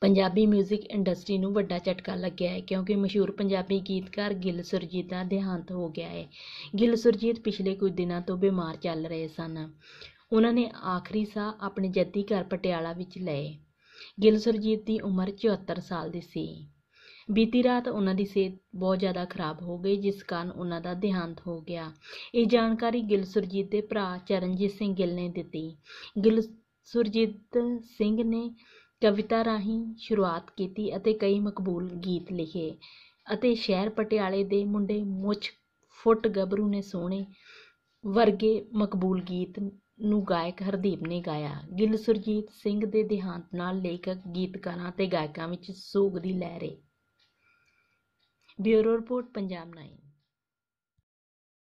Punjabi music industry ਨੂੰ ਵੱਡਾ ਝਟਕਾ ਲੱਗਿਆ ਹੈ ਕਿਉਂਕਿ ਮਸ਼ਹੂਰ ਪੰਜਾਬੀ ਗੀਤਕਾਰ ਗਿੱਲ ਸੁਰਜੀਤ ਦਾ ਦੇਹਾਂਤ ਹੋ ਗਿਆ ਹੈ ਗਿੱਲ ਸੁਰਜੀਤ ਪਿਛਲੇ ਕੁਝ ਦਿਨਾਂ ਤੋਂ ਬਿਮਾਰ ਚੱਲ ਰਹੇ ਸਨ ਉਹਨਾਂ ਨੇ ਆਖਰੀ ਸਾਹ ਆਪਣੇ ਜੱਦੀ ਘਰ ਪਟਿਆਲਾ ਵਿੱਚ ਲਏ ਗਿੱਲ ਸੁਰਜੀਤ ਦੀ ਉਮਰ 74 ਸਾਲ ਦੀ ਸੀ ਬੀਤੀ ਰਾਤ ਉਹਨਾਂ ਦੀ ਸਿਹਤ ਬਹੁਤ ਜ਼ਿਆਦਾ ਖਰਾਬ ਹੋ ਗਈ ਜਿਸ ਕਾਰਨ ਉਹਨਾਂ ਦਾ ਦੇਹਾਂਤ ਹੋ ਗਿਆ ਇਹ ਜਾਣਕਾਰੀ ਗਿੱਲ ਸੁਰਜੀਤ ਦੇ ਭਰਾ ਚਰਨਜੀਤ ਸਿੰਘ ਗਿੱਲ ਨੇ ਦਿੱਤੀ ਗਿੱਲ ਸੁਰਜੀਤ ਸਿੰਘ ਨੇ ਕਵਿਤਾ ਰਾਹੀਂ ਸ਼ੁਰੂਆਤ ਕੀਤੀ ਅਤੇ ਕਈ ਮਕਬੂਲ ਗੀਤ ਲਿਖੇ ਅਤੇ ਸ਼ਹਿਰ ਪਟਿਆਲੇ ਦੇ ਮੁੰਡੇ ਮੁੱਛ ਫੁੱਟ ਗੱਭਰੂ ਨੇ ਸੋਹਣੇ ਵਰਗੇ ਮਕਬੂਲ ਗੀਤ ਨੂੰ ਗਾਇਕ ਹਰਦੀਪ ਨੇ ਗਾਇਆ ਗਿੱਲ ਸੁਰਜੀਤ ਸਿੰਘ ਦੇ ਦੇਹਾਂਤ ਨਾਲ ਲੇਖਕ ਗੀਤਕਾਰਾਂ ਤੇ ਗਾਇਕਾਂ ਵਿੱਚ ਸੋਗ ਦੀ ਲਹਿਰ ਹੈ ਬਿਊਰੋ ਰਿਪੋਰਟ ਪੰਜਾਬ 9